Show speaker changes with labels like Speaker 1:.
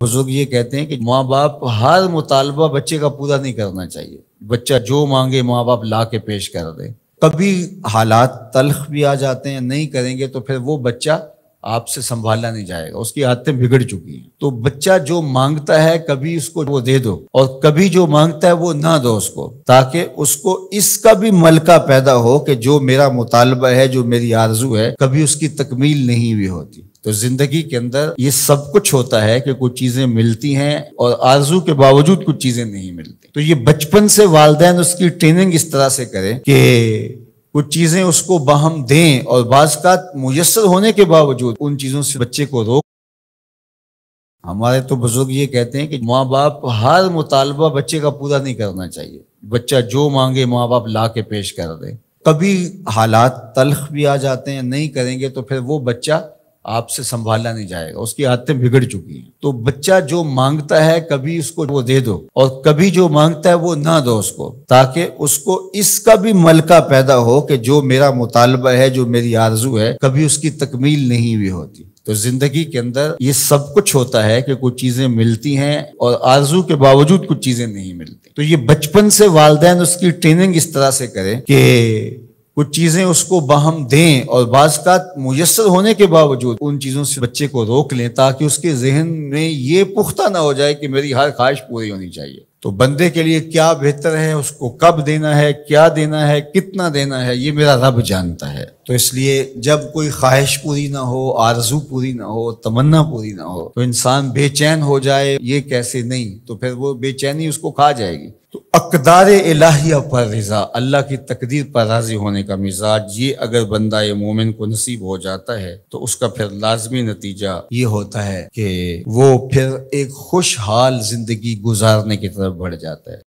Speaker 1: बुजुर्ग ये कहते हैं कि माँ बाप हर मुतालबा बच्चे का पूरा नहीं करना चाहिए बच्चा जो मांगे माँ बाप ला के पेश कर दे कभी हालात तलख भी आ जाते हैं नहीं करेंगे तो फिर वो बच्चा आपसे संभाला नहीं जाएगा उसकी आदतें बिगड़ चुकी हैं तो बच्चा जो मांगता है कभी उसको वो दे दो और कभी जो मांगता है वो ना दो उसको ताकि उसको इसका भी मलका पैदा हो कि जो मेरा मुतालबा है जो मेरी आरजू है कभी उसकी तकमील नहीं हुई होती तो जिंदगी के अंदर ये सब कुछ होता है कि कुछ चीजें मिलती हैं और आरजू के बावजूद कुछ चीजें नहीं मिलती तो ये बचपन से वालदेन उसकी ट्रेनिंग इस तरह से करें कि कुछ चीजें उसको बहम दें और बाज का मुयसर होने के बावजूद उन चीजों से बच्चे को रोक हमारे तो बुजुर्ग ये कहते हैं कि माँ बाप हर मुतालबा बच्चे का पूरा नहीं करना चाहिए बच्चा जो मांगे माँ बाप ला के पेश कर दे कभी हालात तलख भी आ जाते हैं नहीं करेंगे तो फिर वो बच्चा आपसे संभाला नहीं जाएगा उसकी आदतें बिगड़ चुकी हैं तो बच्चा जो मांगता है कभी उसको वो दे दो और कभी जो मांगता है वो ना दो उसको ताकि उसको इसका भी मलका पैदा हो कि जो मेरा मुतालबा है जो मेरी आरजू है कभी उसकी तकमील नहीं हुई होती तो जिंदगी के अंदर ये सब कुछ होता है कि कुछ चीजें मिलती हैं और आरजू के बावजूद कुछ चीजें नहीं मिलती तो ये बचपन से वालदेन उसकी ट्रेनिंग इस तरह से करें कि कुछ चीज़ें उसको बहम दें और बाज का मुयसर होने के बावजूद उन चीज़ों से बच्चे को रोक लें ताकि उसके जहन में ये पुख्ता ना हो जाए कि मेरी हर ख्वाहिश पूरी होनी चाहिए तो बंदे के लिए क्या बेहतर है उसको कब देना है क्या देना है कितना देना है ये मेरा रब जानता है तो इसलिए जब कोई ख्वाहिश पूरी ना हो आरजू पूरी ना हो तमन्ना पूरी ना हो तो इंसान बेचैन हो जाए ये कैसे नहीं तो फिर वो बेचैनी उसको खा जाएगी तो अकदार इलाहिया पर रज़ा अल्लाह की तकदीर पर राजी होने का मिजाज ये अगर बंदा ये मोमिन को नसीब हो जाता है तो उसका फिर लाजमी नतीजा ये होता है कि वो फिर एक खुशहाल जिंदगी गुजारने की तरफ बढ़ जाता है